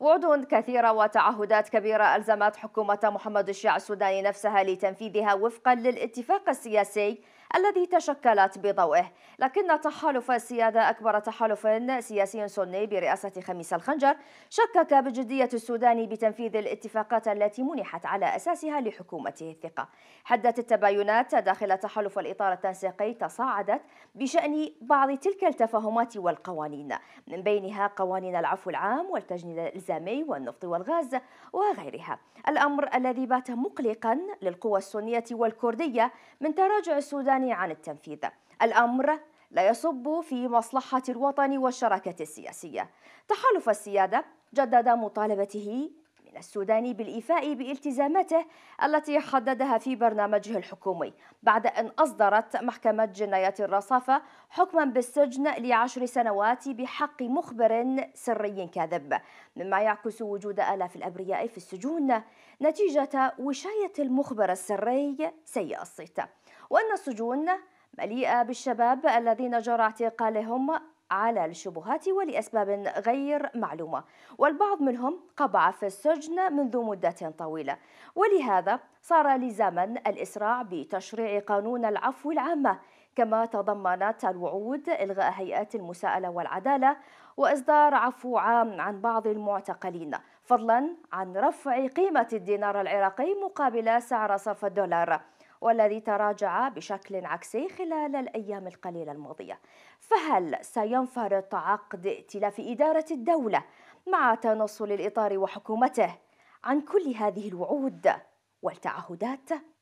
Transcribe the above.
وعود كثيرة وتعهدات كبيرة ألزمت حكومة محمد الشيع السوداني نفسها لتنفيذها وفقا للاتفاق السياسي الذي تشكلت بضوئه لكن تحالف السيادة أكبر تحالف سياسي سني برئاسة خميس الخنجر شكك بجدية السودان بتنفيذ الاتفاقات التي منحت على أساسها لحكومته الثقة حدت التباينات داخل تحالف الإطار التنسيقي تصاعدت بشأن بعض تلك التفاهمات والقوانين من بينها قوانين العفو العام والتجنيد الإلزامي والنفط والغاز وغيرها الأمر الذي بات مقلقا للقوى السنية والكردية من تراجع السودان الوطني عن التنفيذ الأمر لا يصب في مصلحة الوطن والشراكة السياسية تحالف السيادة جدد مطالبته السوداني بالإيفاء بالتزاماته التي حددها في برنامجه الحكومي بعد أن أصدرت محكمة جنايات الرصافة حكما بالسجن لعشر سنوات بحق مخبر سري كاذب مما يعكس وجود آلاف الأبرياء في السجون نتيجة وشاية المخبر السري سيء الصيت وأن السجون مليئة بالشباب الذين جرى اعتقالهم على الشبهات ولأسباب غير معلومة والبعض منهم قبع في السجن منذ مدة طويلة ولهذا صار لزاما الإسراع بتشريع قانون العفو العامة كما تضمنت الوعود إلغاء هيئات المساءلة والعدالة وإصدار عفو عام عن بعض المعتقلين فضلا عن رفع قيمة الدينار العراقي مقابل سعر صرف الدولار والذي تراجع بشكل عكسي خلال الأيام القليلة الماضية فهل سينفرط عقد ائتلاف إدارة الدولة مع تنصل الإطار وحكومته عن كل هذه الوعود والتعهدات؟